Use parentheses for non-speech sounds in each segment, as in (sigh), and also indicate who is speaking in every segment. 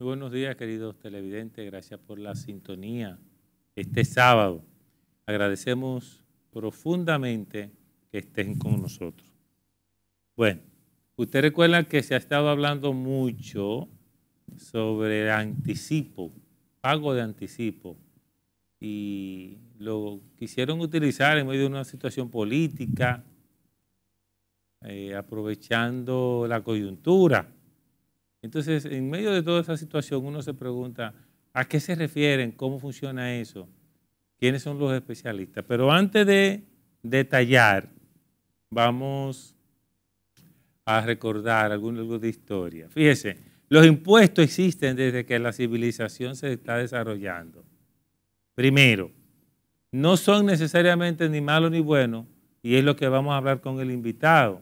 Speaker 1: Muy buenos días, queridos televidentes. Gracias por la sintonía este sábado. Agradecemos profundamente que estén con nosotros. Bueno, usted recuerda que se ha estado hablando mucho sobre anticipo, pago de anticipo, y lo quisieron utilizar en medio de una situación política, eh, aprovechando la coyuntura entonces, en medio de toda esa situación, uno se pregunta, ¿a qué se refieren? ¿Cómo funciona eso? ¿Quiénes son los especialistas? Pero antes de detallar, vamos a recordar algunos de historia. Fíjese, los impuestos existen desde que la civilización se está desarrollando. Primero, no son necesariamente ni malos ni buenos, y es lo que vamos a hablar con el invitado.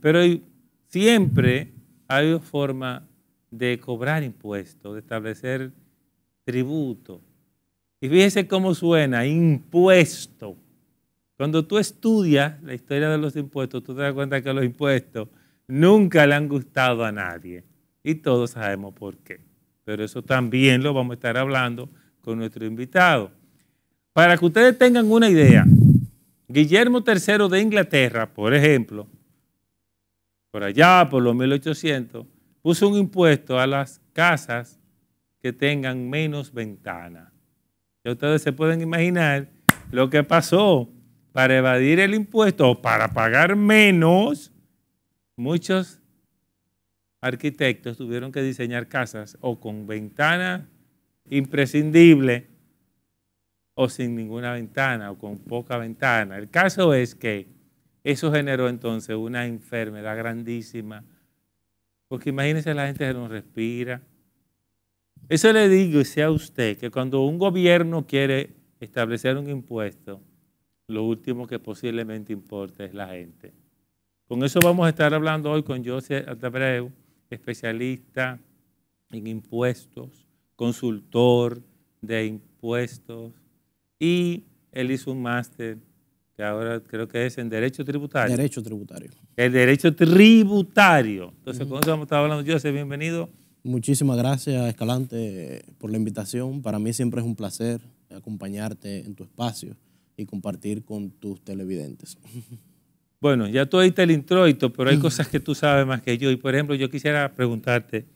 Speaker 1: Pero siempre hay forma de cobrar impuestos, de establecer tributo. Y fíjese cómo suena, impuesto. Cuando tú estudias la historia de los impuestos, tú te das cuenta que los impuestos nunca le han gustado a nadie. Y todos sabemos por qué. Pero eso también lo vamos a estar hablando con nuestro invitado. Para que ustedes tengan una idea, Guillermo III de Inglaterra, por ejemplo, por allá, por los 1800, puso un impuesto a las casas que tengan menos ventana. ustedes se pueden imaginar lo que pasó para evadir el impuesto o para pagar menos. Muchos arquitectos tuvieron que diseñar casas o con ventana imprescindible o sin ninguna ventana o con poca ventana. El caso es que eso generó entonces una enfermedad grandísima. Porque imagínese la gente que no respira. Eso le digo, y sea usted, que cuando un gobierno quiere establecer un impuesto, lo último que posiblemente importa es la gente. Con eso vamos a estar hablando hoy con José Atabreu, especialista en impuestos, consultor de impuestos, y él hizo un máster que ahora creo que es en derecho tributario. Derecho tributario. El derecho tributario. Entonces, con eso vamos a estar hablando. bienvenido.
Speaker 2: Muchísimas gracias, Escalante, por la invitación. Para mí siempre es un placer acompañarte en tu espacio y compartir con tus televidentes. (laughs)
Speaker 1: Bueno, ya tú oíste el introito, pero hay cosas que tú sabes más que yo. Y por ejemplo, yo quisiera preguntarte,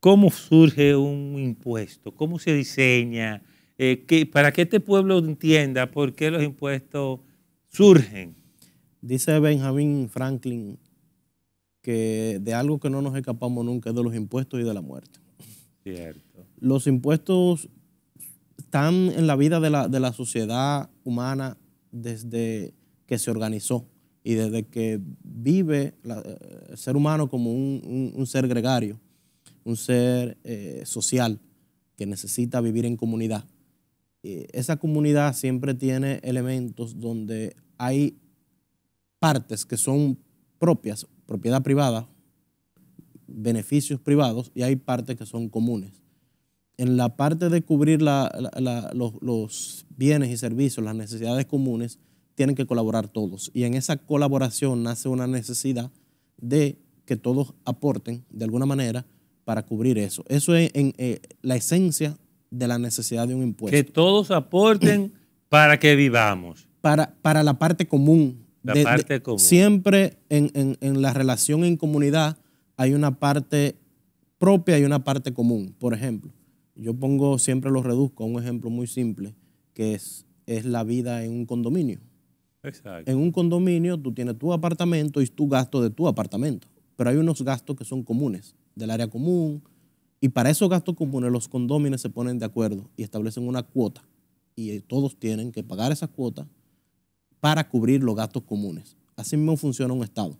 Speaker 1: ¿cómo surge un impuesto? ¿Cómo se diseña? Eh, para que este pueblo entienda por qué los impuestos
Speaker 2: surgen. Dice Benjamin Franklin que de algo que no nos escapamos nunca es de los impuestos y de la muerte.
Speaker 1: Cierto.
Speaker 2: Los impuestos están en la vida de la, sociedad humana desde que se organizó y desde que vive eh, el ser humano como un, ser gregario, un ser eh, social que necesita vivir en comunidad. Eh, esa comunidad siempre tiene elementos donde hay partes que son propias, propiedad privada, beneficios privados, y hay partes que son comunes. En la parte de cubrir los, bienes y servicios, las necesidades comunes, tienen que colaborar todos. Y en esa colaboración nace una necesidad de que todos aporten de alguna manera para cubrir eso. Eso es en, eh, la esencia de la necesidad de un impuesto. Que
Speaker 1: todos aporten (clears throat) para que vivamos.
Speaker 2: Para, para la parte común. La parte común. Siempre en, en, la relación en comunidad hay una parte propia y una parte común. Por ejemplo, yo pongo, siempre lo reduzco a un ejemplo muy simple, que es, es la vida en un condominio. Exacto. En un condominio tú tienes tu apartamento y tu gasto de tu apartamento, pero hay unos gastos que son comunes, del área común, y para esos gastos comunes los condóminos se ponen de acuerdo y establecen una cuota. Y eh, todos tienen que pagar esa cuota para cubrir los gastos comunes. Así mismo funciona un Estado.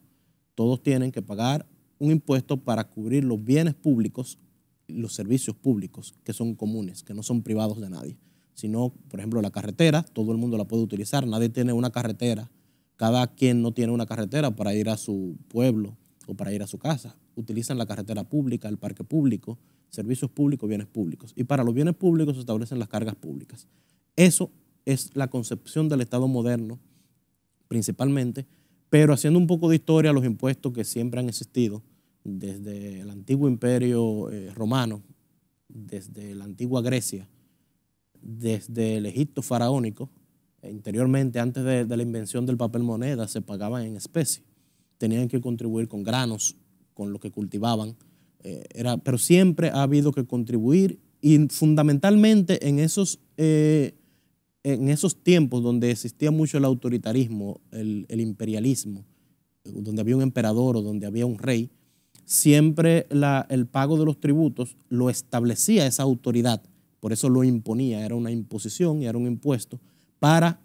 Speaker 2: Todos tienen que pagar un impuesto para cubrir los bienes públicos, los servicios públicos que son comunes, que no son privados de nadie. Sino, por ejemplo, la carretera, todo el mundo la puede utilizar, nadie tiene una carretera, cada quien no tiene una carretera para ir a su pueblo o para ir a su casa utilizan la carretera pública, el parque público, servicios públicos, bienes públicos. Y para los bienes públicos se establecen las cargas públicas. Eso es la concepción del Estado moderno, principalmente, pero haciendo un poco de historia, los impuestos que siempre han existido desde el antiguo imperio eh, romano, desde la antigua Grecia, desde el Egipto faraónico, e interiormente, antes de la invención del papel moneda, se pagaban en especie. Tenían que contribuir con granos, con lo que cultivaban. Eh, era, pero siempre ha habido que contribuir y fundamentalmente en esos, eh, en esos tiempos donde existía mucho el autoritarismo, el, imperialismo, donde había un emperador o donde había un rey, siempre la, el pago de los tributos lo establecía esa autoridad, por eso lo imponía, era una imposición y era un impuesto para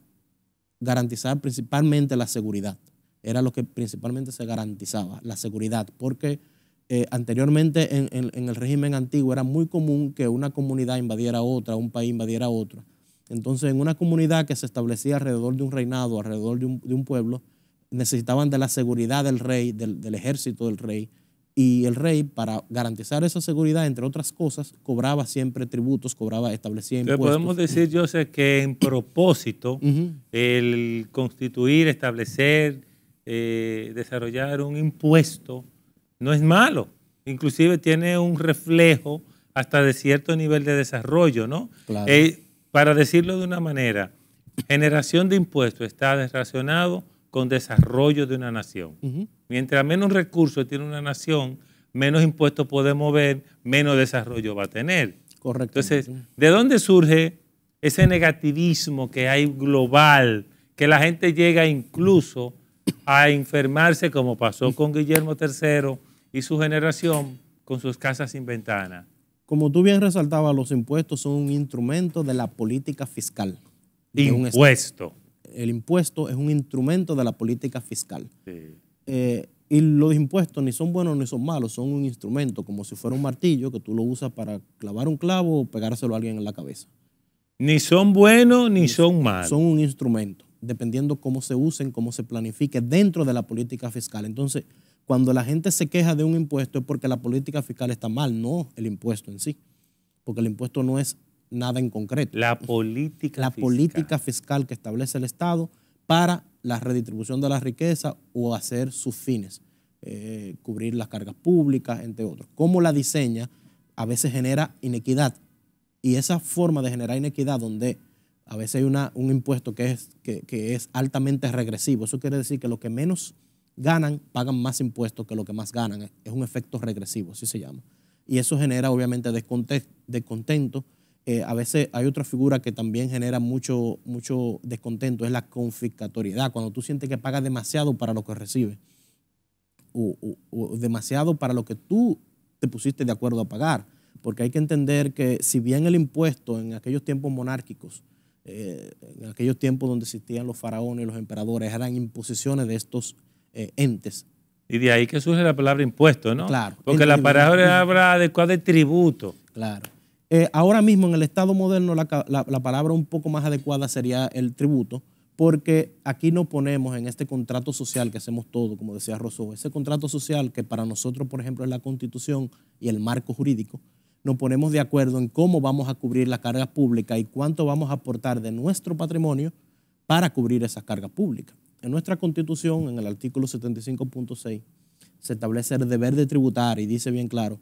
Speaker 2: garantizar principalmente la seguridad era lo que principalmente se garantizaba, la seguridad, porque eh, anteriormente en, el régimen antiguo era muy común que una comunidad invadiera otra, un país invadiera otra. Entonces, en una comunidad que se establecía alrededor de un reinado, alrededor de un, pueblo, necesitaban de la seguridad del rey, del, ejército del rey, y el rey, para garantizar esa seguridad, entre otras cosas, cobraba
Speaker 1: siempre tributos, cobraba, establecía impuestos. podemos decir, sé, que en propósito, el constituir, establecer eh, desarrollar un impuesto no es malo. Inclusive tiene un reflejo hasta de cierto nivel de desarrollo, ¿no? Eh, para decirlo de una manera, generación de impuestos está relacionado con desarrollo de una nación. Mientras menos recursos tiene una nación, menos impuestos podemos ver menos desarrollo va a tener. Correcto. Entonces, ¿de dónde surge ese negativismo que hay global, que la gente llega incluso a enfermarse como pasó con Guillermo III y su generación con sus casas sin ventana.
Speaker 2: Como tú bien resaltabas, los impuestos son un instrumento de la política fiscal.
Speaker 1: Impuesto.
Speaker 2: El impuesto es un instrumento de la política fiscal. Eh, y los impuestos ni son buenos ni son malos, son un instrumento, como si fuera un martillo que tú lo usas para clavar un clavo o pegárselo a alguien en la cabeza. Ni son buenos ni, ni son malos. Son un instrumento dependiendo cómo se usen, cómo se planifique dentro de la política fiscal. Entonces, cuando la gente se queja de un impuesto es porque la política fiscal está mal, no el impuesto en sí, porque el impuesto no es nada en concreto. La
Speaker 1: política
Speaker 2: La fiscal. política fiscal que establece el Estado para la redistribución de la riqueza o hacer sus fines, eh, cubrir las cargas públicas, entre otros. Cómo la diseña a veces genera inequidad y esa forma de generar inequidad donde a veces hay una, un impuesto que es, que, es altamente regresivo. Eso quiere decir que los que menos ganan pagan más impuestos que los que más ganan. Es un efecto regresivo, así se llama. Y eso genera obviamente descontento. Eh, a veces hay otra figura que también genera mucho, mucho descontento, es la confiscatoriedad, cuando tú sientes que pagas demasiado para lo que recibes o demasiado para lo que tú te pusiste de acuerdo a pagar. Porque hay que entender que si bien el impuesto en aquellos tiempos monárquicos eh, en aquellos tiempos donde existían los faraones y los emperadores, eran imposiciones de estos eh, entes.
Speaker 1: Y de ahí que surge la palabra impuesto, ¿no? Claro. Porque la palabra adecuada de tributo. Claro.
Speaker 2: Eh, ahora mismo en el Estado moderno la, palabra un poco más adecuada sería el tributo, porque aquí no ponemos en este contrato social que hacemos todo, como decía Rousseau, ese contrato social que para nosotros, por ejemplo, es la constitución y el marco jurídico, nos ponemos de acuerdo en cómo vamos a cubrir la carga pública y cuánto vamos a aportar de nuestro patrimonio para cubrir esa carga pública. En nuestra constitución, en el artículo 75.6, se establece el deber de tributar y dice bien claro,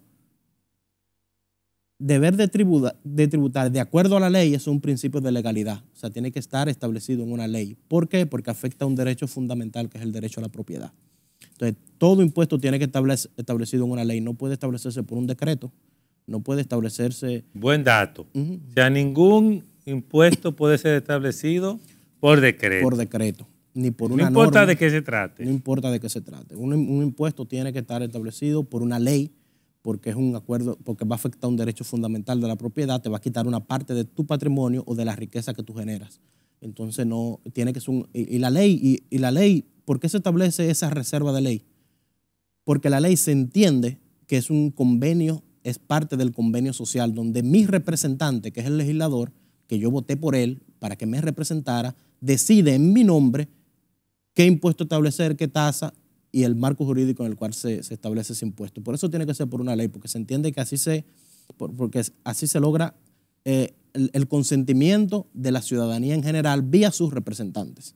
Speaker 2: deber de, de tributar de acuerdo a la ley es un principio de legalidad, o sea, tiene que estar establecido en una ley. ¿Por qué? Porque afecta a un derecho fundamental que es el derecho a la propiedad. Entonces, todo impuesto tiene que estar establecido en una ley, no puede establecerse por un decreto, no puede establecerse.
Speaker 1: Buen dato. O sea, ningún impuesto puede ser establecido por decreto. Por decreto. Ni por no importa de
Speaker 2: qué se trate. No importa de qué se trate. Un, impuesto tiene que estar establecido por una ley, porque es un acuerdo, porque va a afectar un derecho fundamental de la propiedad, te va a quitar una parte de tu patrimonio o de la riqueza que tú generas. Entonces no tiene que ser un, y, la ley y la ley, ¿por qué se establece esa reserva de ley? Porque la ley se entiende que es un convenio es parte del convenio social donde mi representante, que es el legislador, que yo voté por él para que me representara, decide en mi nombre qué impuesto establecer, qué tasa y el marco jurídico en el cual se, establece ese impuesto. Por eso tiene que ser por una ley, porque se entiende que así se, porque así se logra eh, el, consentimiento de la ciudadanía en general vía sus representantes.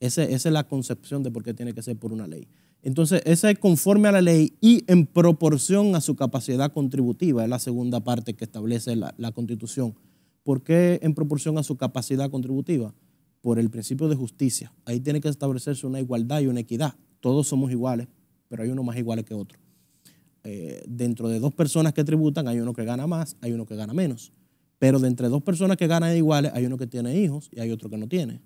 Speaker 2: esa es la concepción de por qué tiene que ser por una ley. Entonces, esa es conforme a la ley y en proporción a su capacidad contributiva, es la segunda parte que establece la, Constitución. ¿Por qué en proporción a su capacidad contributiva? Por el principio de justicia. Ahí tiene que establecerse una igualdad y una equidad. Todos somos iguales, pero hay uno más igual que otro. Eh, dentro de dos personas que tributan, hay uno que gana más, hay uno que gana menos. Pero de entre dos personas que ganan iguales, hay uno que tiene hijos y hay otro que no tiene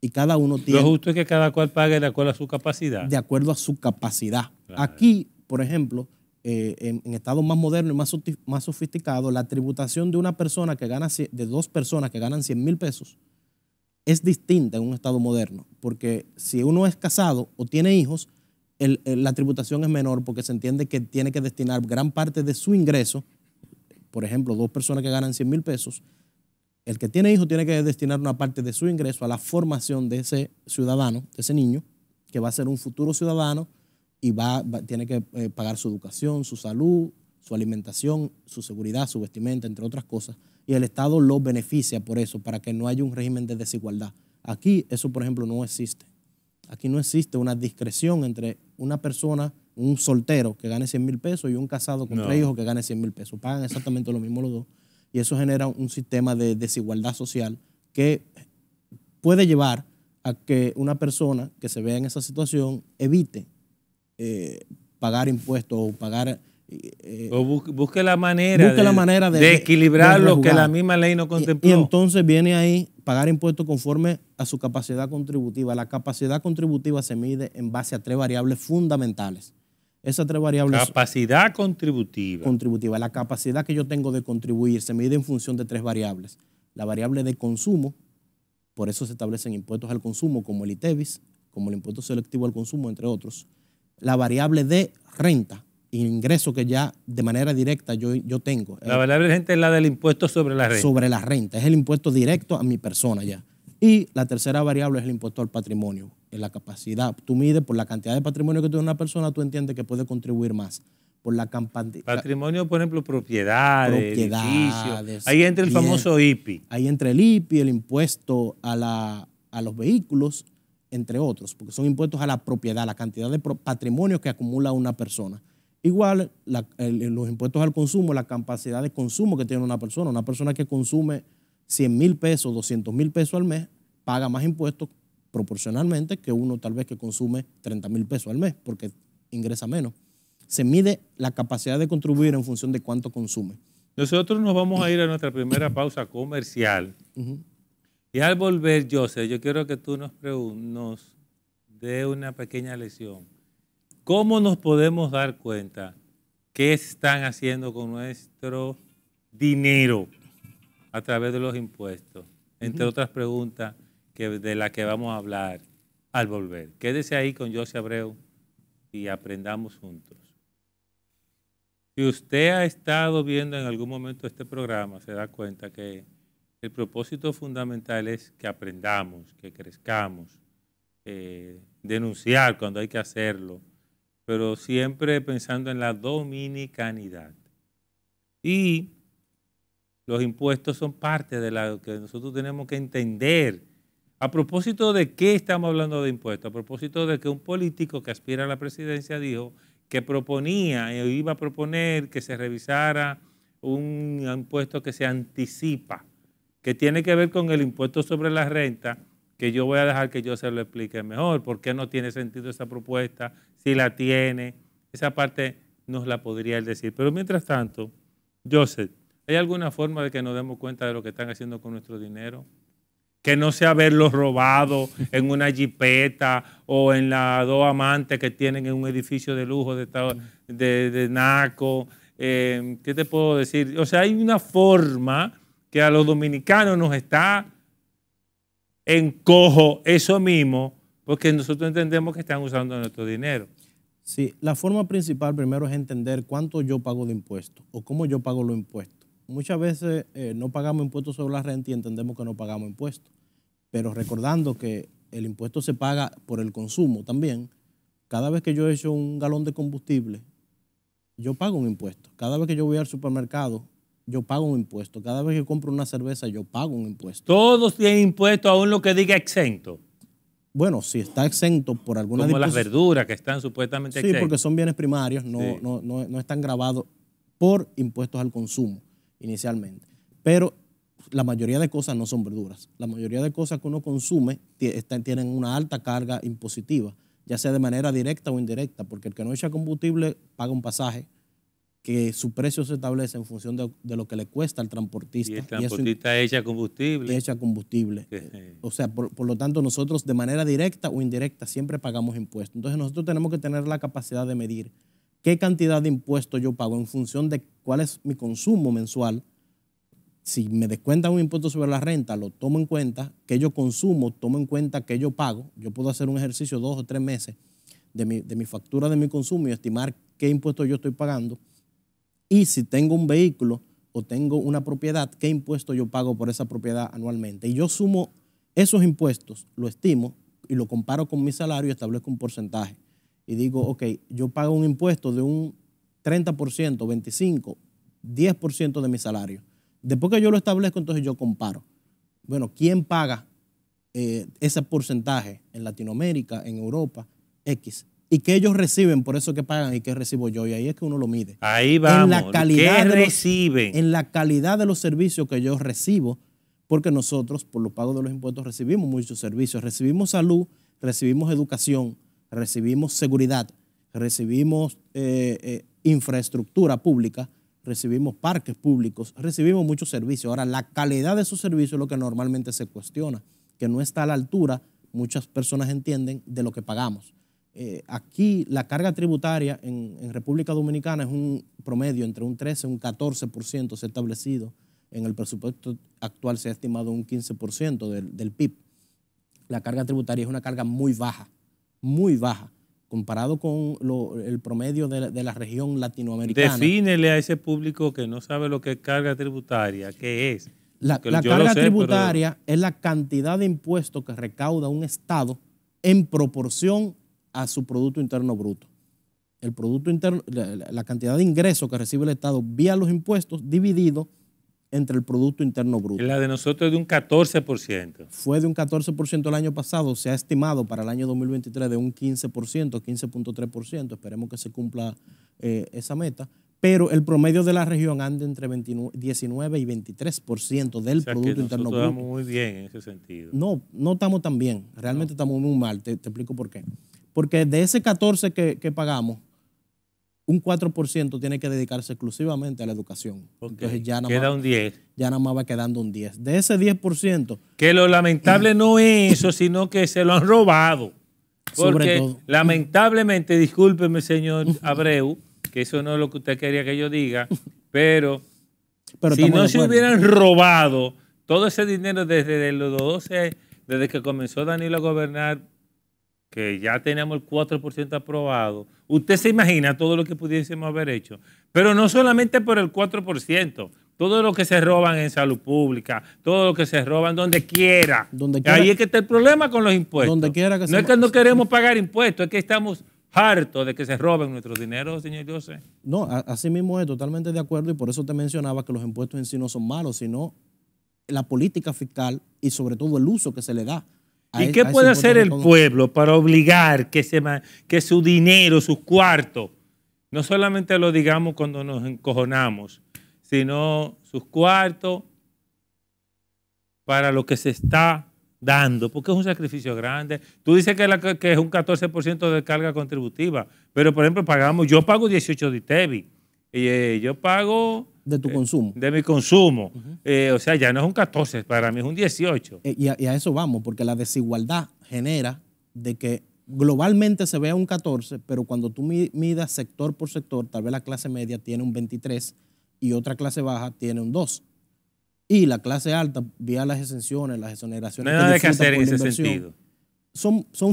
Speaker 2: y cada uno tiene... Lo
Speaker 1: justo es que cada cual pague de acuerdo a su capacidad.
Speaker 2: De acuerdo a su capacidad. Aquí, por ejemplo, eh, en, estados más modernos y más, sofisticados, la tributación de una persona que gana, de dos personas que ganan 100 mil pesos, es distinta en un estado moderno, porque si uno es casado o tiene hijos, la tributación es menor porque se entiende que tiene que destinar gran parte de su ingreso, por ejemplo, dos personas que ganan 100 mil pesos, el que tiene hijos tiene que destinar una parte de su ingreso a la formación de ese ciudadano, de ese niño, que va a ser un futuro ciudadano y va, tiene que eh, pagar su educación, su salud, su alimentación, su seguridad, su vestimenta, entre otras cosas. Y el Estado lo beneficia por eso, para que no haya un régimen de desigualdad. Aquí eso, por ejemplo, no existe. Aquí no existe una discreción entre una persona, un soltero que gane 100 mil pesos y un casado con tres hijos que gane 100 mil pesos. Pagan exactamente lo mismo los dos y eso genera un sistema de desigualdad social que puede llevar a que una persona que se vea en esa situación evite eh,
Speaker 1: pagar impuestos o pagar... Eh, eh, o busque la manera, de, equilibrar lo que la
Speaker 2: misma ley no contempló. y entonces viene ahí pagar impuestos conforme a su capacidad contributiva. La capacidad contributiva se mide en base a tres variables fundamentales. Esas tres variables. Capacidad contributiva. Contributiva. La capacidad que yo tengo de contribuir se mide en función de tres variables. La variable de consumo, por eso se establecen impuestos al consumo como el ITEVIS, como el impuesto selectivo al consumo, entre otros. La variable de renta, ingreso que ya de manera directa yo, yo tengo.
Speaker 1: La variable de renta es la del impuesto sobre la renta.
Speaker 2: Sobre la renta, es el impuesto directo a mi persona ya. Y la tercera variable es el impuesto al patrimonio, en la capacidad. Tú mides por la cantidad de patrimonio que tiene una persona, tú entiendes que puede contribuir más. Por la Patrimonio,
Speaker 1: por ejemplo, propiedades, edificios. Ahí entra el famoso
Speaker 2: IPI. Ahí entra el IPI, el impuesto a, la, a los vehículos, entre otros, porque son impuestos a la propiedad, la cantidad de patrimonio que acumula una persona. Igual los impuestos al consumo, la capacidad de consumo que tiene una persona. Una persona que consume 100 mil pesos, 200 mil pesos al mes, paga más impuestos proporcionalmente que uno tal vez que consume 30 mil pesos al mes porque ingresa menos. Se mide la capacidad de contribuir en función de cuánto consume.
Speaker 1: Nosotros nos vamos a ir a nuestra primera pausa comercial. Y al volver, sé yo quiero que tú nos, nos dé una pequeña lección. ¿Cómo nos podemos dar cuenta qué están haciendo con nuestro dinero a través de los impuestos? Entre otras preguntas, de la que vamos a hablar al volver. Quédese ahí con José Abreu y aprendamos juntos. Si usted ha estado viendo en algún momento este programa, se da cuenta que el propósito fundamental es que aprendamos, que crezcamos, eh, denunciar cuando hay que hacerlo, pero siempre pensando en la dominicanidad. Y los impuestos son parte de lo que nosotros tenemos que entender a propósito de qué estamos hablando de impuestos, a propósito de que un político que aspira a la presidencia dijo que proponía o eh, iba a proponer que se revisara un impuesto que se anticipa, que tiene que ver con el impuesto sobre la renta, que yo voy a dejar que yo se lo explique mejor, por qué no tiene sentido esa propuesta, si la tiene, esa parte nos la podría él decir. Pero mientras tanto, Joseph, ¿hay alguna forma de que nos demos cuenta de lo que están haciendo con nuestro dinero? que no sea verlos robado en una jipeta o en la dos amantes que tienen en un edificio de lujo de, de, de Naco. Em, ¿Qué te puedo decir? O sea, hay una forma que a los dominicanos nos está en eso mismo, porque nosotros entendemos que están usando nuestro dinero. Sí, la forma
Speaker 2: principal primero es entender cuánto yo pago de impuestos o cómo yo pago los impuestos muchas veces eh, no pagamos impuestos sobre la renta y entendemos que no pagamos impuestos. Pero recordando que el impuesto se paga por el consumo también, cada vez que yo echo un galón de combustible, yo pago un impuesto. Cada vez que yo voy al supermercado, yo pago un impuesto. Cada vez que compro una cerveza, yo pago un impuesto.
Speaker 1: Todos tienen impuestos, aún lo que diga exento. Bueno, si está exento por alguna Como las verduras que están supuestamente exentas. Sí, porque son bienes primarios,
Speaker 2: no, no, no, no están grabados por impuestos al consumo inicialmente. Pero la mayoría de cosas no son verduras. La mayoría de cosas que uno consume tienen una alta carga impositiva, ya sea de manera directa o indirecta, porque el que no echa combustible paga un pasaje que su precio se establece en función de, lo que le cuesta al transportista.
Speaker 1: Y el transportista echa combustible. Echa combustible. Eh,
Speaker 2: o sea, por lo tanto, nosotros de manera directa o indirecta siempre pagamos impuestos. Entonces nosotros tenemos que tener la capacidad de medir qué cantidad de impuestos yo pago en función de cuál es mi consumo mensual. Si me descuentan un impuesto sobre la renta, lo tomo en cuenta, que yo consumo, tomo en cuenta que yo pago. Yo puedo hacer un ejercicio dos o tres meses de mi, factura de mi consumo y estimar qué impuestos yo estoy pagando. Y si tengo un vehículo o tengo una propiedad, qué impuesto yo pago por esa propiedad anualmente. Y yo sumo esos impuestos, lo estimo y lo comparo con mi salario y establezco un porcentaje y digo, ok, yo pago un impuesto de un 30%, 25%, 10% de mi salario. Después que yo lo establezco, entonces yo comparo. Bueno, ¿quién paga eh, ese porcentaje en Latinoamérica, en Europa, X? y qué ellos reciben por eso que pagan y qué recibo yo. Y ahí es que uno lo mide.
Speaker 1: Ahí va, ¿Qué
Speaker 2: En la calidad de los servicios que yo recibo, porque nosotros, por los pagos de los impuestos, recibimos muchos servicios. Recibimos salud, recibimos educación, recibimos seguridad, recibimos eh, eh, infraestructura pública, recibimos parques públicos, recibimos muchos servicios. Ahora, la calidad de esos servicios es lo que normalmente se cuestiona, que no está a la altura, muchas personas entienden, de lo que pagamos. Eh, aquí la carga tributaria en, República Dominicana es un promedio entre un 13 y un 14% se ha establecido. En el presupuesto actual se ha estimado un 15% del PIB. La carga tributaria es una carga muy baja muy baja comparado con el promedio de la, región latinoamericana.
Speaker 1: Defínele a ese público que no sabe lo que es carga tributaria, ¿qué es? La, carga tributaria
Speaker 2: es la cantidad de impuestos que recauda un Estado en proporción a su Producto Interno Bruto. El producto la, la cantidad de ingresos que recibe el Estado vía los impuestos dividido entre el
Speaker 1: Producto Interno Bruto. La de nosotros es de un 14%.
Speaker 2: Fue de un 14% el año pasado, se ha estimado para el año 2023 de un 15%, 15.3%, esperemos que se cumpla eh, esa meta, pero el promedio de la región anda entre 19 y 23% del Producto Interno Bruto. Estamos muy
Speaker 1: bien en ese sentido.
Speaker 2: No, no estamos tan bien, realmente estamos muy mal, te, explico por qué. Porque de ese 14 que pagamos, un 4% tiene que dedicarse exclusivamente a la educación. Porque Entonces ya nada Queda más, un 10. Ya nada más va quedando un 10. De ese 10%.
Speaker 1: Que lo lamentable no es eso, sino que se lo han robado.
Speaker 2: Porque sobre
Speaker 1: lamentablemente, discúlpeme, señor Abreu, que eso no es lo que usted quería que yo diga, pero, si no se hubieran robado todo ese dinero desde los 12, desde que comenzó Danilo a gobernar que ya tenemos el 4% aprobado, usted se imagina todo lo que pudiésemos haber hecho, pero no solamente por el 4%, todo lo que se roban en salud pública, todo lo que se roban donde quiera. Donde Ahí es que está el problema con los impuestos. Donde quiera no es que no queremos pagar impuestos, es que estamos hartos de que se roben nuestros dineros, señor José.
Speaker 2: No, así mismo es, totalmente de acuerdo, y por eso te mencionaba que los impuestos en sí no son malos, sino la política fiscal y sobre todo el uso que se le da
Speaker 1: ¿Y qué puede hacer el pueblo para obligar que, su dinero, sus cuartos, no solamente lo digamos cuando nos encojonamos, sino sus cuartos para lo que se está dando, porque es un sacrificio grande. Tú dices que, es un 14% de carga contributiva, pero por ejemplo pagamos, yo pago 18 de TV y, eh, yo pago de tu eh, consumo. De mi consumo. Eh, o sea, ya no es un 14, para mí es un 18. Eh, y, a, eso vamos, porque la desigualdad
Speaker 2: genera de que globalmente se vea un 14, pero cuando tú midas sector por sector, tal vez la clase media tiene un 23 y otra clase baja tiene un 2. Y la clase alta, vía las exenciones, las exoneraciones. No hay que, hacer sentido. Son, son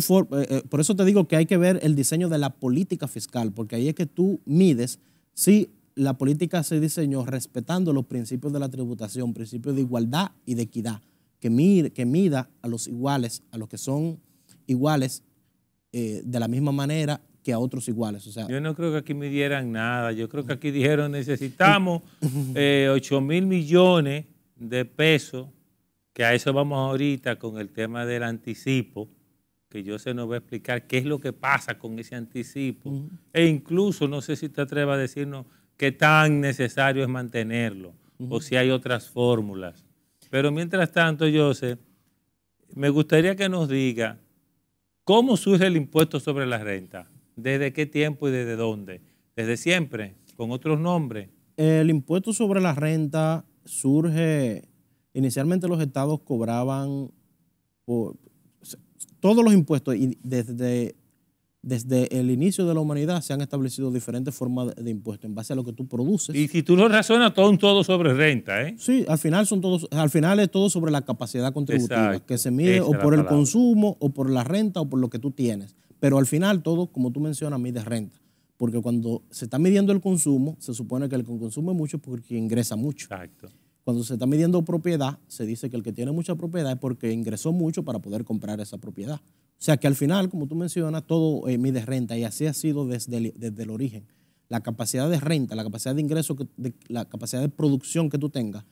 Speaker 2: por eso te digo que hay que ver el diseño de la política fiscal, porque ahí es que tú mides si la política se diseñó respetando los principios de la tributación, principios de igualdad y de equidad, que, que mida a los iguales, a los que son iguales eh, de la misma manera que a otros iguales. O sea, yo
Speaker 1: no creo que aquí midieran nada, yo creo que aquí dijeron necesitamos 8 eh, mil millones de pesos, que a eso vamos ahorita con el tema del anticipo que yo se nos va a explicar qué es lo que pasa con ese anticipo. E incluso, no sé si te atrevas a decirnos qué tan necesario es mantenerlo o si hay otras fórmulas. Pero mientras tanto, sé me gustaría que nos diga cómo surge el impuesto sobre la renta, desde qué tiempo y desde dónde, desde siempre, con otros nombres.
Speaker 2: El impuesto sobre la renta surge, inicialmente los estados cobraban todos los impuestos y desde desde el inicio de la humanidad se han establecido diferentes formas de, impuestos en base a lo que tú produces. Y
Speaker 1: si tú lo razonas, todo es todo sobre renta, ¿eh? Sí, al
Speaker 2: final, son todos, al final es todo sobre la capacidad contributiva, que se mide o por el consumo, o por la renta, o por lo que tú tienes. Pero al final todo, como tú mencionas, mide renta. Porque cuando se está midiendo el consumo, se supone que el que consume mucho es porque ingresa mucho. Exacto. Cuando se está midiendo propiedad, se dice que el que tiene mucha propiedad es porque ingresó mucho para poder comprar esa propiedad. O sea que al final, como tú mencionas, todo eh, mide renta y así ha sido desde el, origen. La capacidad de renta, la capacidad de ingreso, la capacidad de producción que tú tengas,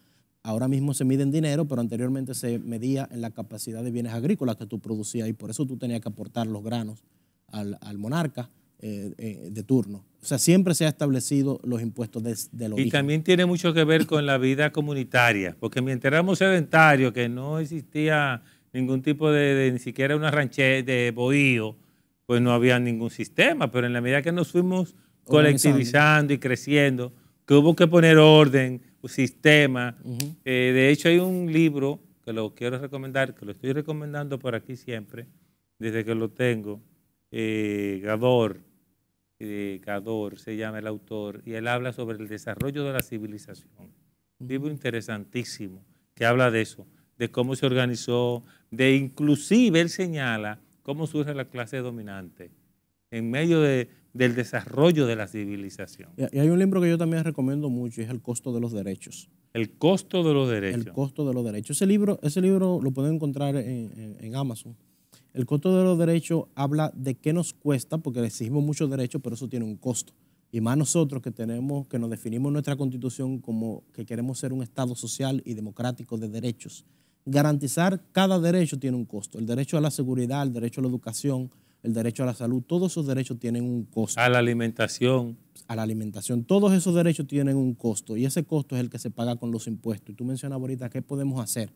Speaker 2: ahora mismo se mide en dinero, pero anteriormente se medía en la capacidad de bienes agrícolas que tú producías y por eso tú tenías que aportar los granos al, monarca eh, eh, de turno. O sea, siempre se han establecido los impuestos desde el origen. Y
Speaker 1: también tiene mucho que ver con la vida comunitaria, porque mientras éramos sedentarios, que no existía ningún tipo de, ni siquiera una ranchera de bohío, pues no había ningún sistema. Pero en la medida que nos fuimos colectivizando y creciendo, que hubo que poner orden, un sistema. Eh, de hecho, hay un libro que lo quiero recomendar, que lo estoy recomendando por aquí siempre, desde que lo tengo, eh, Gador, eh, Gador se llama el autor, y él habla sobre el desarrollo de la civilización. Un libro interesantísimo que habla de eso de cómo se organizó, de inclusive él señala cómo surge la clase dominante en medio del desarrollo de la civilización.
Speaker 2: Y hay un libro que yo también recomiendo mucho, es El costo de los derechos.
Speaker 1: El costo de los derechos.
Speaker 2: El costo de los derechos. Ese libro, ese libro lo pueden encontrar en, Amazon. El costo de los derechos habla de qué nos cuesta, porque le exigimos muchos derechos, pero eso tiene un costo. Y más nosotros que tenemos, que nos definimos nuestra constitución como que queremos ser un Estado social y democrático de derechos garantizar cada derecho tiene un costo. El derecho a la seguridad, el derecho a la educación, el derecho a la salud, todos esos derechos tienen un
Speaker 1: costo. A la alimentación.
Speaker 2: A la alimentación. Todos esos derechos tienen un costo y ese costo es el que se paga con los impuestos. Y tú mencionas ahorita, ¿qué podemos hacer?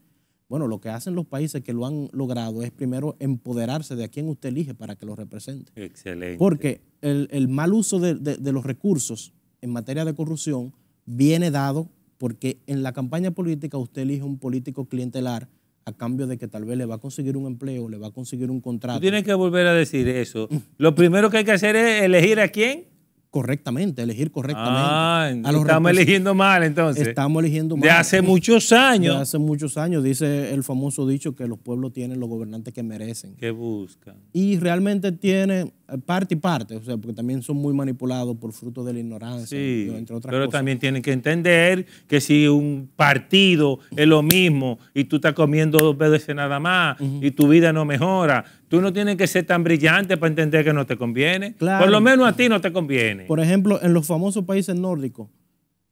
Speaker 2: Bueno, lo que hacen los países que lo han logrado es primero empoderarse de a quién usted elige para que lo represente.
Speaker 1: Excelente. Porque
Speaker 2: el, mal uso de los recursos en materia de corrupción viene dado porque en la campaña política usted elige un político clientelar a cambio de que tal vez le va a conseguir un empleo, le va a conseguir un contrato. Tú
Speaker 1: tienes que volver a decir eso. Mm. Lo primero que hay que hacer es elegir a quién correctamente, elegir correctamente. Ah, estamos eligiendo mal entonces. Estamos eligiendo mal. De hace muchos años. De hace
Speaker 2: muchos años, dice el famoso dicho que los pueblos tienen los gobernantes que merecen. Que buscan. Y realmente tiene eh, parte y parte, o sea, porque también son muy manipulados por fruto de
Speaker 1: la ignorancia, sí, pero también tienen que entender que si un partido es lo mismo y tú estás comiendo dos veces nada más y tu vida no mejora, Tú no tienes que ser tan brillante para entender que no te conviene. Por lo menos a ti no te conviene.
Speaker 2: Por ejemplo, en los famosos países nórdicos,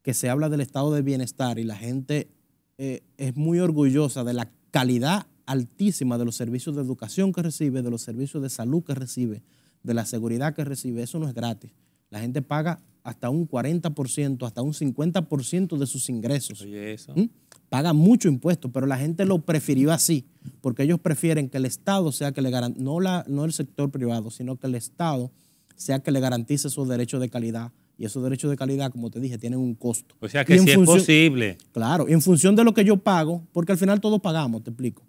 Speaker 2: que se habla del estado de bienestar y la gente eh, es muy orgullosa de la calidad altísima de los servicios de educación que recibe, de los servicios de salud que recibe, de la seguridad que recibe. Eso no es gratis. La gente paga hasta un 40%, hasta un 50% de sus ingresos. ¿Mm? Paga mucho impuesto, pero la gente lo prefirió así, porque ellos prefieren que el Estado sea que le garantice, no, no el sector privado, sino que el Estado sea que le garantice esos derechos de calidad. Y esos derechos de calidad, como te dije, tienen un costo. O sea que es posible. Claro, en función de lo que yo pago, porque al final todos pagamos, te explico.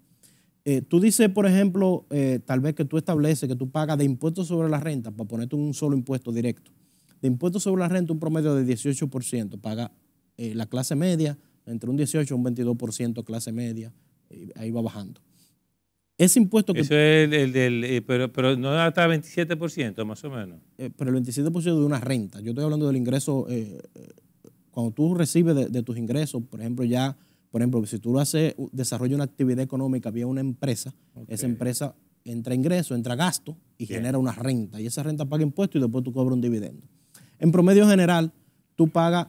Speaker 2: Eh, tú dices, por ejemplo, eh, tal vez que tú estableces que tú pagas de impuestos sobre la renta, para ponerte un solo impuesto directo, de impuestos sobre la renta un promedio de 18% paga eh, la clase media, entre un 18 y un 22% clase media, ahí va bajando.
Speaker 1: Ese impuesto que... Eso es el, del... Eh, pero, pero, no hasta 27% más o menos.
Speaker 2: Eh, pero el 27% de una renta. Yo estoy hablando del ingreso, cuando tú recibes de, tus ingresos, por ejemplo, ya, por ejemplo, si tú haces, desarrollas una actividad económica vía una empresa, esa empresa entra ingreso, entra gasto y genera una renta. Y esa renta paga impuestos y después tú cobras un dividendo. En promedio general, tú pagas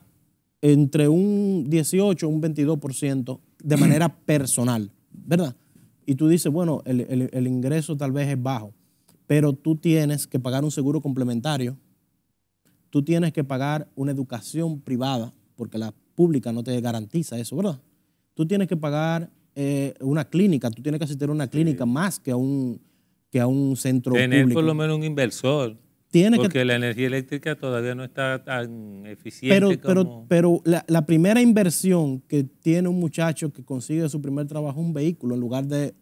Speaker 2: entre un 18 y un 22% de (clears throat) manera personal, ¿verdad? Y tú dices, bueno, el, ingreso tal vez es bajo, pero tú tienes que pagar un seguro complementario, tú tienes que pagar una educación privada, porque la pública no te garantiza eso, ¿verdad? Tú tienes que pagar eh, una clínica, tú tienes que asistir a una clínica más que a un, que a
Speaker 1: un centro Tener por lo menos un inversor. Porque la energía eléctrica todavía no está tan eficiente. Pero, como...
Speaker 2: pero, pero la, primera inversión que tiene un muchacho que consigue su primer trabajo un vehículo en lugar de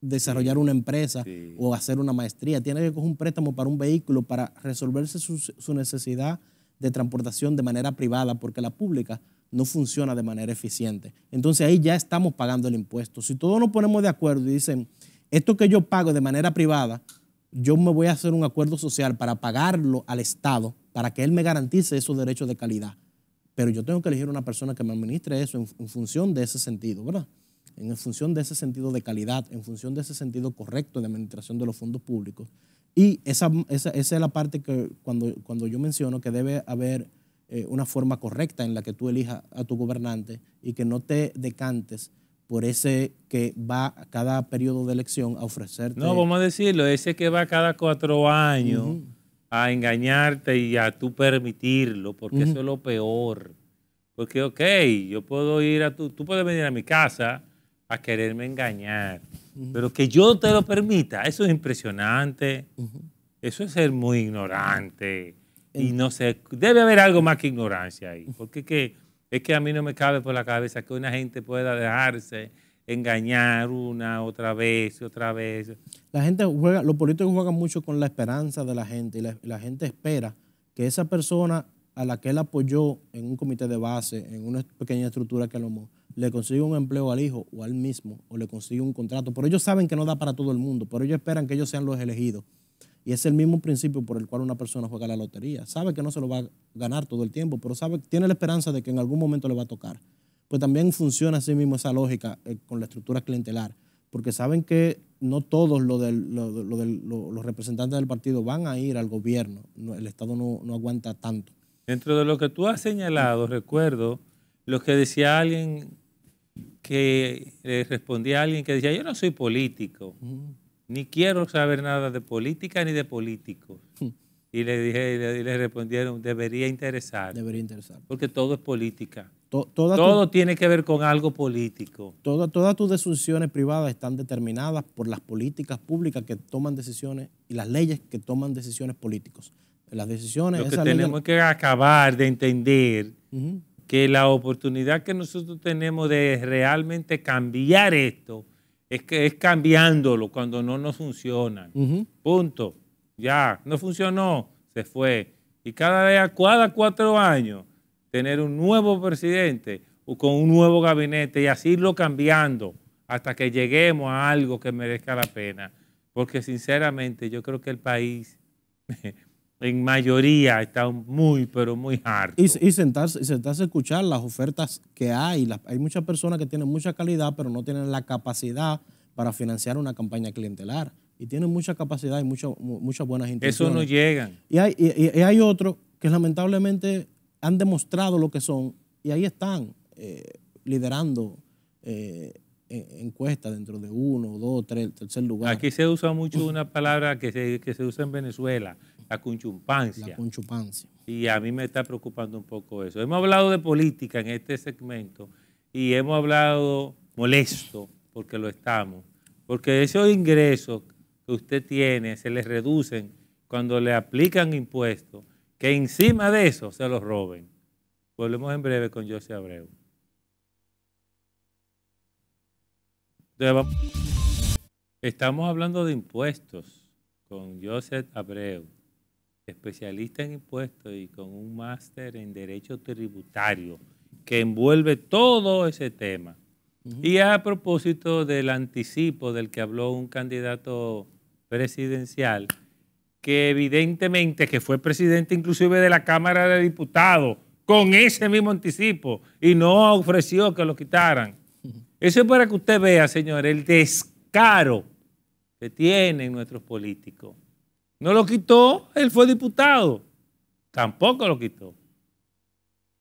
Speaker 2: desarrollar una empresa o hacer una maestría, tiene que coger un préstamo para un vehículo para resolverse su, su necesidad de transportación de manera privada, porque la pública no funciona de manera eficiente. Entonces ahí ya estamos pagando el impuesto. Si todos nos ponemos de acuerdo y dicen, esto que yo pago de manera privada, yo me voy a hacer un acuerdo social para pagarlo al Estado, para que él me garantice esos derechos de calidad. Pero yo tengo que elegir una persona que me administre eso en, función de ese sentido, ¿verdad? En función de ese sentido de calidad, en función de ese sentido correcto de administración de los fondos públicos. Y esa, esa, es la parte que cuando, cuando yo menciono que debe haber eh, una forma correcta en la que tú elijas a tu gobernante y que no te decantes por ese que va a cada periodo de elección a ofrecerte. No, vamos
Speaker 1: a decirlo, ese que va cada cuatro años a engañarte y a tú permitirlo, porque eso es lo peor. Porque, ok, yo puedo ir a tu, tú puedes venir a mi casa a quererme engañar, pero que yo te lo permita, eso es impresionante. Eso es ser muy ignorante. Y no sé, debe haber algo más que ignorancia ahí, porque que es que a mí no me cabe por la cabeza que una gente pueda dejarse engañar una, otra vez, otra vez.
Speaker 2: La gente juega, los políticos juegan mucho con la esperanza de la gente y la, gente espera que esa persona a la que él apoyó en un comité de base, en una pequeña estructura que lo le consigue un empleo al hijo o al mismo, o le consigue un contrato. Pero ellos saben que no da para todo el mundo, pero ellos esperan que ellos sean los elegidos. Y es el mismo principio por el cual una persona juega la lotería. Sabe que no se lo va a ganar todo el tiempo, pero sabe, tiene la esperanza de que en algún momento le va a tocar. Pues también funciona así mismo esa lógica eh, con la estructura clientelar, porque saben que no todos los representantes del partido van a ir al gobierno. el Estado no, aguanta tanto.
Speaker 1: Dentro de lo que tú has señalado, recuerdo lo que decía alguien que respondía a alguien que decía, yo no soy político ni quiero saber nada de política ni de políticos. Hmm. Y le dije, y le, respondieron, debería interesar. Debería interesar. Porque todo es política. todo tiene que ver con algo político.
Speaker 2: Toda, todas tus decisiones privadas están determinadas por las políticas públicas que toman decisiones y las leyes que toman decisiones políticos. Las decisiones... Lo que tenemos
Speaker 1: que acabar de entender que la oportunidad que nosotros tenemos de realmente cambiar esto es, que es cambiándolo cuando no nos funciona, Punto. Ya, no funcionó, se fue. Y cada vez, cada cuatro años, tener un nuevo presidente o con un nuevo gabinete y así irlo cambiando hasta que lleguemos a algo que merezca la pena. Porque sinceramente yo creo que el país (laughs) en mayoría están muy, pero muy harto.
Speaker 2: Y, sentarse, y sentarse a escuchar las ofertas que hay. hay muchas personas que tienen mucha calidad, pero no tienen la capacidad para financiar una campaña clientelar. Y tienen mucha capacidad y muchas muchas buenas intenciones. Eso no llegan. Y hay, hay otros que lamentablemente han demostrado lo que son y ahí están eh, liderando eh, encuestas dentro de uno, dos, tres, tercer lugar.
Speaker 1: Aquí se usa mucho una palabra que se, que se usa en Venezuela, la conchupancia La
Speaker 2: conchupancia
Speaker 1: Y a mí me está preocupando un poco eso. Hemos hablado de política en este segmento y hemos hablado molesto, porque lo estamos, porque esos ingresos que usted tiene se les reducen cuando le aplican impuestos, que encima de eso se los roben. Volvemos en breve con José Abreu. Estamos hablando de impuestos con Joseph Abreu especialista en impuestos y con un máster en derecho tributario que envuelve todo ese tema. Y a propósito del anticipo del que habló un candidato presidencial, que evidentemente que fue presidente inclusive de la Cámara de Diputados, con ese mismo anticipo, y no ofreció que lo quitaran. Eso es para que usted vea, señor, el descaro que tienen nuestros políticos. No lo quitó, él fue diputado. Tampoco lo quitó.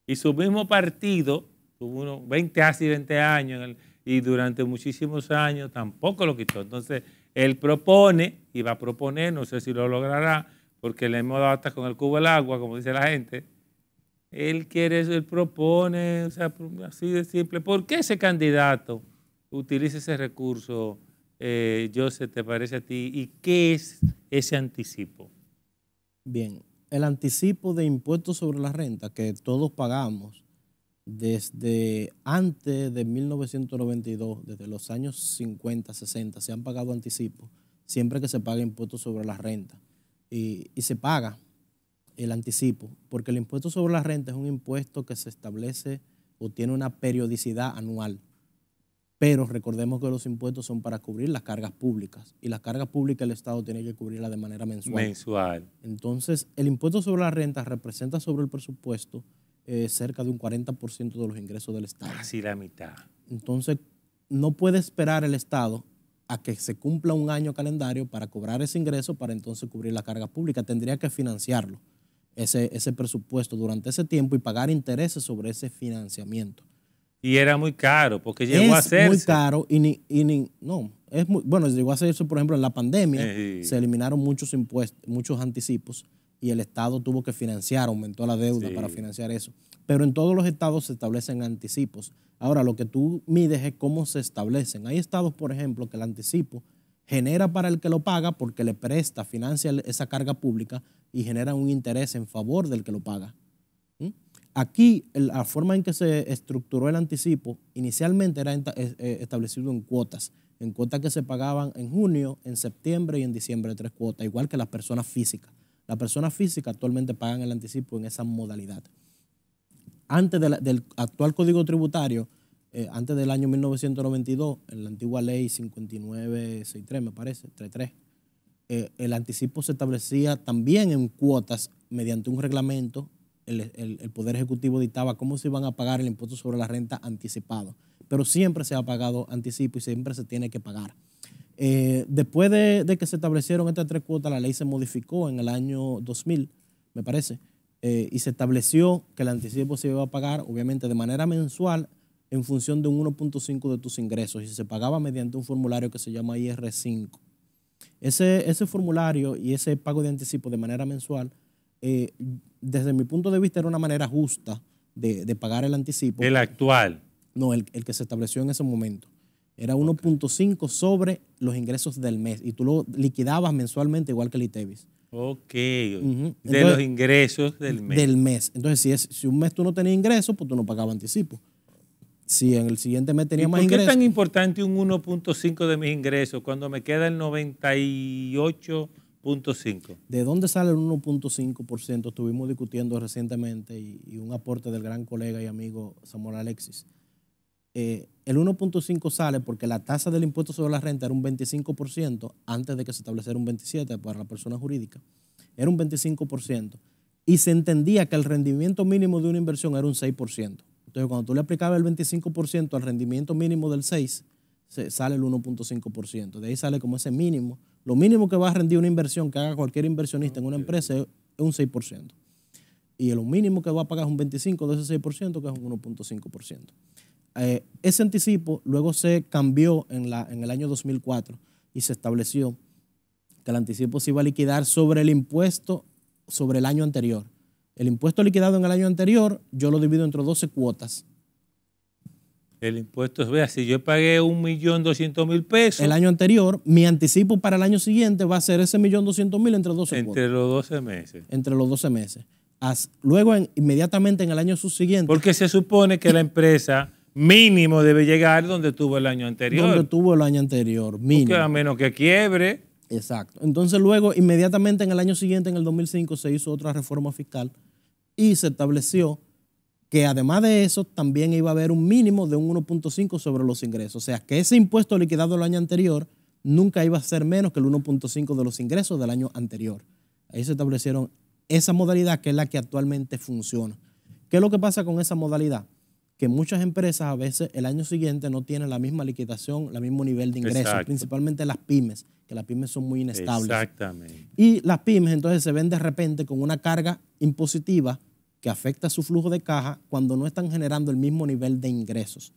Speaker 1: Y su mismo partido, tuvo unos 20, 20 años, y durante muchísimos años tampoco lo quitó. Entonces, él propone, y va a proponer, no sé si lo logrará, porque le hemos dado hasta con el cubo el agua, como dice la gente. Él quiere eso, él propone, o sea, así de simple. ¿Por qué ese candidato utiliza ese recurso? eh, Joseph, te parece a ti y qué es ese anticipo?
Speaker 2: Bien, el anticipo de impuestos sobre la renta que todos pagamos desde antes de 1992, desde los años 50, 60, se han pagado anticipos siempre que se paga impuestos sobre la renta. Y, y se paga el anticipo, porque el impuesto sobre la renta es un impuesto que se establece o tiene una periodicidad anual. Pero recordemos que los impuestos son para cubrir las cargas públicas y las cargas públicas el Estado tiene que cubrirlas de manera mensual.
Speaker 1: Mensual.
Speaker 2: Entonces, el impuesto sobre la renta representa sobre el presupuesto eh, cerca de un 40% de los ingresos del Estado. Casi la mitad. Entonces, no puede esperar el Estado a que se cumpla un año calendario para cobrar ese ingreso para entonces cubrir la carga pública. Tendría que financiarlo, ese presupuesto durante ese tiempo y pagar intereses sobre ese financiamiento.
Speaker 1: Y era muy caro, porque llegó a ser. muy
Speaker 2: caro y ni, y no, es muy, bueno, llegó a hacerse, por ejemplo, en la pandemia, eh, se eliminaron muchos impuestos, muchos anticipos y el Estado tuvo que financiar, aumentó la deuda para financiar eso. Pero en todos los estados se establecen anticipos. Ahora, lo que tú mides es cómo se establecen. Hay estados, por ejemplo, que el anticipo genera para el que lo paga porque le presta, financia esa carga pública y genera un interés en favor del que lo paga. Aquí la forma en que se estructuró el anticipo inicialmente era eh, establecido en cuotas, en cuotas que se pagaban en junio, en septiembre y en diciembre tres cuotas, igual que las personas físicas. Las personas físicas actualmente pagan el anticipo en esa modalidad. Antes del actual Código Tributario, eh, antes del año 1992, en la antigua ley 5963, me parece, 33, eh, el anticipo se establecía también en cuotas mediante un reglamento el, Poder Ejecutivo dictaba cómo se iban a pagar el impuesto sobre la renta anticipado. Pero siempre se ha pagado anticipo y siempre se tiene que pagar. Eh, después de, que se establecieron estas tres cuotas, la ley se modificó en el año 2000, me parece, eh, y se estableció que el anticipo se iba a pagar, obviamente, de manera mensual en función de un 1.5 de tus ingresos y se pagaba mediante un formulario que se llama IR5. Ese, formulario y ese pago de anticipo de manera mensual eh, desde mi punto de vista, era una manera justa de, pagar el anticipo. ¿El actual? No, el, que se estableció en ese momento. Era 1.5 sobre los ingresos del mes y tú lo liquidabas mensualmente
Speaker 1: igual que el ITEVIS. Ok, de los ingresos del mes. Del
Speaker 2: mes. Entonces, si, es, si un mes tú no tenías ingresos, pues tú no pagabas anticipo. Si en el siguiente mes tenías más ingresos... ¿por qué es tan
Speaker 1: importante un 1.5 de mis ingresos cuando me queda el 98?
Speaker 2: ¿De dónde sale el 1.5%? Estuvimos discutiendo recientemente y, un aporte del gran colega y amigo Samuel Alexis. Eh, el 1.5 sale porque la tasa del impuesto sobre la renta era un 25% antes de que se estableciera un 27% para la persona jurídica. Era un 25%. Y se entendía que el rendimiento mínimo de una inversión era un 6%. Entonces, cuando tú le aplicabas el 25% al rendimiento mínimo del 6%, se sale el 1.5%. De ahí sale como ese mínimo lo mínimo que va a rendir una inversión que haga cualquier inversionista en una empresa es un 6%. Y lo mínimo que va a pagar es un 25% de ese 6%, que es un 1.5%. Eh, ese anticipo luego se cambió la, en el año 2004 y se estableció que el anticipo se iba a liquidar sobre el impuesto sobre el año anterior. El impuesto liquidado en el año anterior yo lo divido entre 12 cuotas
Speaker 1: el impuesto, vea, si yo pagué un millón doscientos mil
Speaker 2: pesos. El año anterior, mi anticipo para el año siguiente va a ser ese millón
Speaker 1: doscientos mil entre 12 Entre los 12 meses. Entre los 12 meses. luego, inmediatamente en el año subsiguiente. Porque se supone que la empresa mínimo debe llegar donde estuvo el año anterior. Donde tuvo el año anterior, mínimo. Porque a menos que quiebre. Exacto. Entonces, luego,
Speaker 2: inmediatamente en el año siguiente, en el 2005, se hizo otra reforma fiscal y se estableció que además de eso también iba a haber un mínimo de un 1.5 sobre los ingresos. O sea, que ese impuesto liquidado el año anterior nunca iba a ser menos que el 1.5 de los ingresos del año anterior. Ahí se establecieron esa modalidad que es la que actualmente funciona. ¿Qué es lo que pasa con esa modalidad? Que muchas empresas a veces el año siguiente no tienen la misma liquidación, el mismo nivel de ingresos, principalmente las pymes, que las pymes son muy inestables.
Speaker 1: Exactamente.
Speaker 2: Y las pymes entonces se ven de repente con una carga impositiva que afecta su flujo de caja cuando no están generando el mismo nivel de ingresos.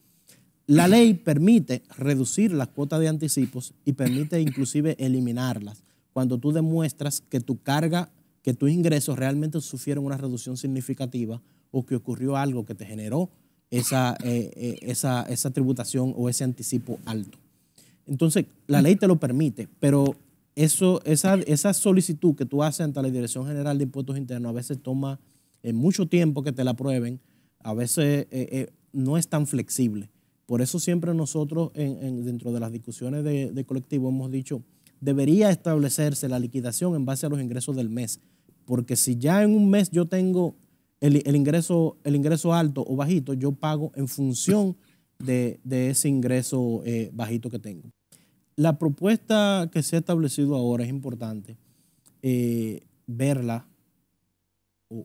Speaker 2: La ley permite reducir las cuotas de anticipos y permite inclusive eliminarlas cuando tú demuestras que tu carga, que tus ingresos realmente sufrieron una reducción significativa o que ocurrió algo que te generó esa, eh, eh, esa, tributación o ese anticipo alto. Entonces, la ley te lo permite, pero eso, esa, esa solicitud que tú haces ante la Dirección General de Impuestos Internos a veces toma en mucho tiempo que te la prueben, a veces eh, eh, no es tan flexible. Por eso siempre nosotros dentro de las discusiones de, colectivo hemos dicho, debería establecerse la liquidación en base a los ingresos del mes, porque si ya en un mes yo tengo el, ingreso, el ingreso alto o bajito, yo pago en función de, ese ingreso eh, bajito que tengo. La propuesta que se ha establecido ahora es importante verla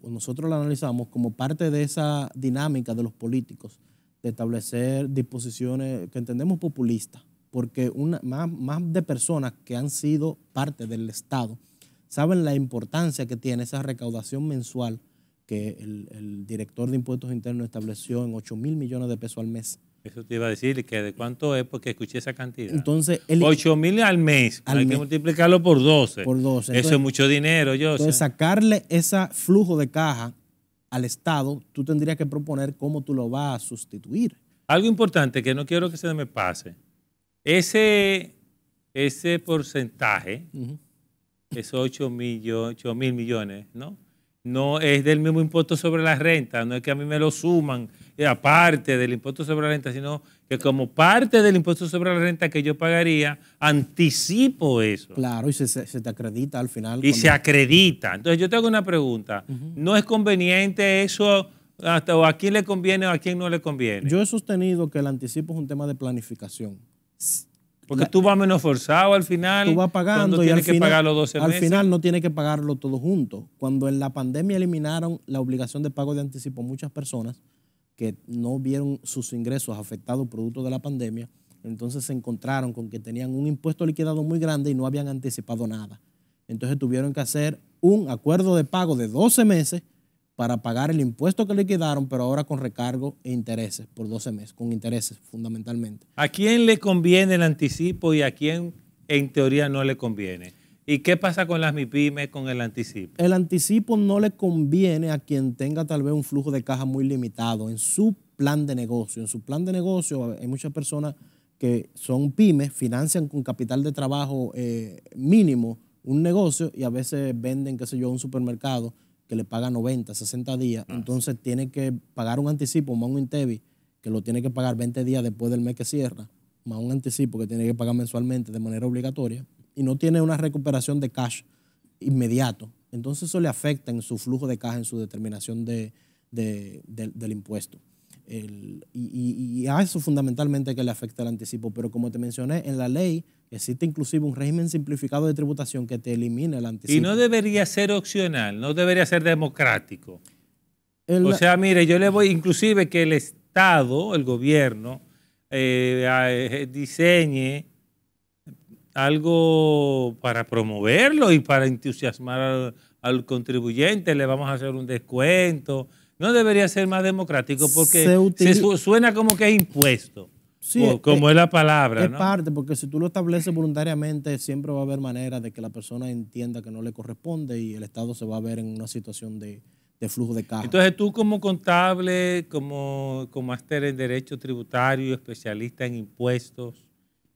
Speaker 2: nosotros la analizamos como parte de esa dinámica de los políticos de establecer disposiciones que entendemos populistas, porque una, más, de personas que han sido parte del Estado saben la importancia que tiene esa recaudación mensual que el, el director de impuestos internos estableció en 8 mil millones de pesos al mes
Speaker 1: eso te iba a decir, que de cuánto es porque escuché esa cantidad. Entonces, 8 mil al mes, al hay que multiplicarlo por 12. Por 12. Eso es mucho dinero, yo Entonces, sacarle ese flujo de caja al Estado,
Speaker 2: tú tendrías que proponer cómo tú lo vas a sustituir.
Speaker 1: Algo importante que no quiero que se me pase. Ese, ese porcentaje, es 8 mil, 8 mil millones, ¿no? no es del mismo impuesto sobre la renta, no es que a mí me lo suman eh, aparte del impuesto sobre la renta, sino que como parte del impuesto sobre la renta que yo pagaría, anticipo eso.
Speaker 2: Claro, y se, te acredita al final. Y se
Speaker 1: acredita. Entonces yo tengo una pregunta. ¿No es conveniente eso hasta o a quién le conviene o a quién no le conviene?
Speaker 2: Yo he sostenido que el anticipo es un tema de planificación
Speaker 1: porque tú vas menos forzado al final. Tú vas pagando y que los 12 meses. Al final
Speaker 2: no tienes que pagarlo todo junto. Cuando en la pandemia eliminaron la obligación de pago de anticipo, muchas personas que no vieron sus ingresos afectados producto de la pandemia, entonces se encontraron con que tenían un impuesto liquidado muy grande y no habían anticipado nada. Entonces tuvieron que hacer un acuerdo de pago de 12 meses para pagar el impuesto que le quedaron, pero ahora con recargo e intereses por 12 meses, con intereses fundamentalmente.
Speaker 1: ¿A quién le conviene el anticipo y a quién en teoría no le conviene? ¿Y qué pasa con las mipymes con el anticipo?
Speaker 2: El anticipo no le conviene a quien tenga tal vez un flujo de caja muy limitado en su plan de negocio. En su plan de negocio hay muchas personas que son pymes, financian con capital de trabajo eh, mínimo un negocio y a veces venden, qué sé yo, un supermercado que le paga 90, 60 días, entonces tiene que pagar un anticipo más un Intevi que lo tiene que pagar 20 días después del mes que cierra, más un anticipo que tiene que pagar mensualmente de manera obligatoria y no tiene una recuperación de cash inmediato. Entonces eso le afecta en su flujo de caja, en su determinación del impuesto y, a eso fundamentalmente que le afecta el anticipo. Pero como te mencioné, en la ley existe inclusive un régimen simplificado de tributación que te elimina el anticipo. Y no
Speaker 1: debería ser opcional, no debería ser democrático. o sea, mire, yo le voy, inclusive que el Estado, el gobierno, eh, eh, diseñe algo para promoverlo y para entusiasmar al contribuyente, le vamos a hacer un descuento no debería ser más democrático porque se, suena como que es impuesto. Eh, como es, la palabra. Es parte,
Speaker 2: porque si tú lo estableces voluntariamente, siempre va a haber manera de que la persona entienda que no le corresponde y el Estado se va a ver en una situación de, flujo de caja.
Speaker 1: Entonces tú como contable, como, como máster en Derecho Tributario, especialista en impuestos,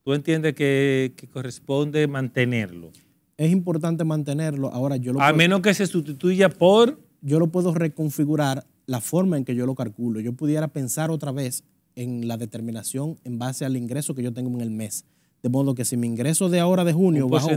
Speaker 1: ¿tú entiendes que, corresponde mantenerlo?
Speaker 2: Es importante mantenerlo. Ahora yo lo A menos que se sustituya por... Yo lo puedo reconfigurar la forma en que yo lo calculo. Yo pudiera pensar otra vez en la determinación en base al ingreso que yo tengo en el mes. De modo que si mi ingreso de ahora de junio bajó,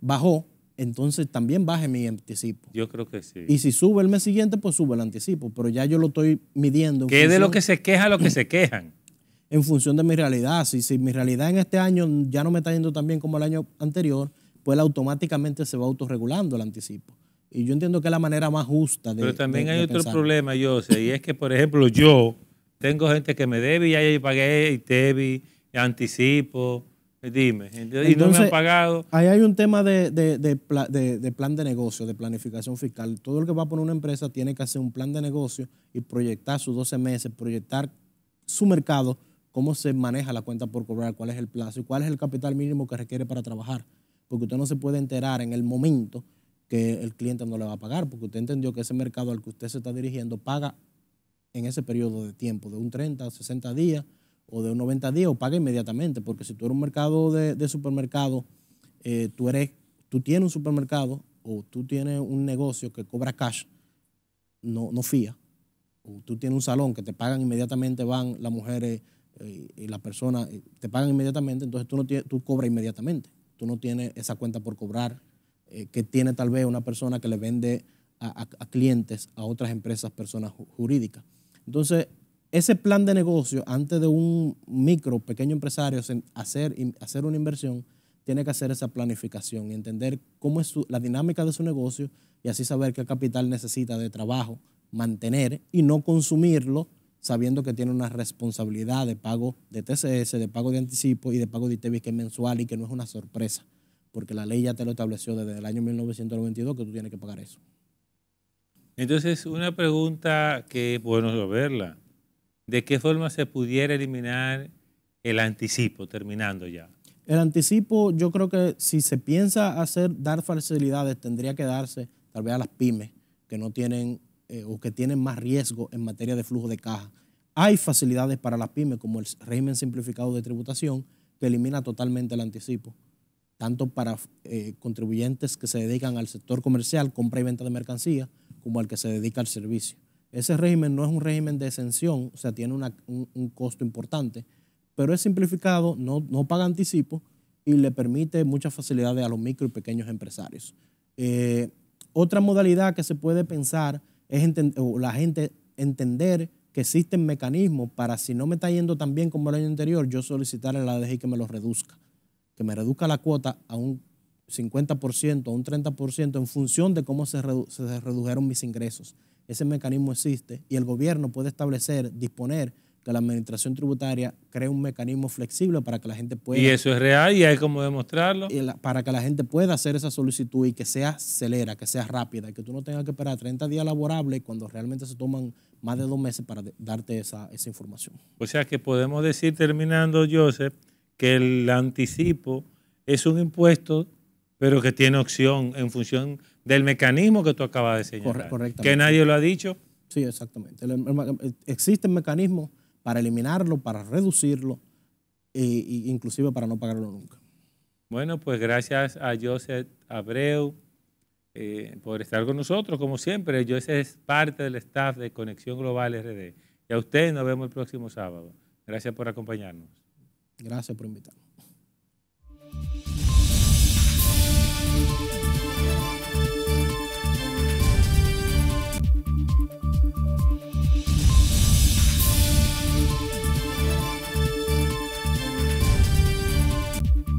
Speaker 2: bajó, entonces también baje mi anticipo.
Speaker 1: Yo creo que sí. Y
Speaker 2: si sube el mes siguiente, pues sube el anticipo. Pero ya yo lo estoy midiendo. ¿Qué de lo que
Speaker 1: se queja lo que se quejan? (clears throat)
Speaker 2: En función de mi realidad. Si, mi realidad en este año ya no me está yendo tan bien como el año anterior, pues automáticamente se va autorregulando el anticipo. Y yo entiendo que es la manera más justa de. Pero también hay otro problema,
Speaker 1: yo sé, y es que, por ejemplo, yo tengo gente que me debe y ya pagué y vi y anticipo. Dime, y no me han pagado.
Speaker 2: Ahí hay un tema de, de, plan de negocio, de planificación fiscal. Todo el que va a poner una empresa tiene que hacer un plan de negocio y proyectar sus 12 meses, proyectar su mercado, cómo se maneja la cuenta por cobrar, cuál es el plazo y cuál es el capital mínimo que requiere para trabajar. Porque usted no se puede enterar en el momento que el cliente no le va a pagar, porque usted entendió que ese mercado al que usted se está dirigiendo paga en ese periodo de tiempo, de un 30 60 días o de un 90 días, o paga inmediatamente, porque si tú eres un mercado de, supermercado, eh, tú, eres, tú tienes un supermercado o tú tienes un negocio que cobra cash, no, no fía, o tú tienes un salón que te pagan inmediatamente, van las mujeres eh, y las personas, eh, te pagan inmediatamente, entonces tú, no tienes, tú cobras inmediatamente, tú no tienes esa cuenta por cobrar eh, que tiene tal vez una persona que le vende a, clientes a otras empresas, personas jurídicas. Entonces, ese plan de negocio, antes de un micro, pequeño empresario hacer, hacer una inversión, tiene que hacer esa planificación y entender cómo es la dinámica de su negocio y así saber qué capital necesita de trabajo, mantener y no consumirlo sabiendo que tiene una responsabilidad de pago de TCS, de pago de anticipo y de pago de ITV que es mensual y que no es una sorpresa porque la ley ya te lo estableció desde el año 1992 que tú tienes que pagar eso.
Speaker 1: Entonces, una pregunta que, es bueno, verla, ¿de qué forma se pudiera eliminar el anticipo, terminando ya?
Speaker 2: El anticipo, yo creo que si se piensa hacer, dar facilidades, tendría que darse tal vez a las pymes que no tienen eh, o que tienen más riesgo en materia de flujo de caja. Hay facilidades para las pymes, como el régimen simplificado de tributación, que elimina totalmente el anticipo tanto para eh, contribuyentes que se dedican al sector comercial, compra y venta de mercancía, como al que se dedica al servicio. Ese régimen no es un régimen de exención, o sea, tiene un, costo importante, pero es simplificado, no, paga anticipo y le permite muchas facilidades a los micro y pequeños empresarios. Eh, otra modalidad que se puede pensar es la gente entender que existen mecanismos para, si no me está yendo tan bien como el año anterior, yo solicitar a la DGI que me los reduzca que me reduzca la cuota a un 50%, a un 30% en función de cómo se, redujeron mis ingresos. Ese mecanismo existe y el gobierno puede establecer, disponer que la administración tributaria cree un mecanismo flexible para que la gente pueda... Y eso es real y hay como demostrarlo. para que la gente pueda hacer esa solicitud y que sea acelera, que sea rápida, que tú no tengas que esperar 30 días laborables cuando realmente se toman más de dos meses para darte esa, esa información.
Speaker 1: O sea que podemos decir, terminando, Joseph, que el anticipo es un impuesto, pero que tiene opción en función del mecanismo que tú acabas de señalar. correcto. Que nadie lo ha dicho.
Speaker 2: Sí, exactamente. Existen mecanismos para eliminarlo, para reducirlo e, inclusive para no pagarlo nunca.
Speaker 1: Bueno, pues gracias a Joseph Abreu eh, por estar con nosotros, como siempre. Joseph es parte del staff de Conexión Global RD. Y a ustedes nos vemos el próximo sábado. Gracias por acompañarnos.
Speaker 2: Gracias por invitarme.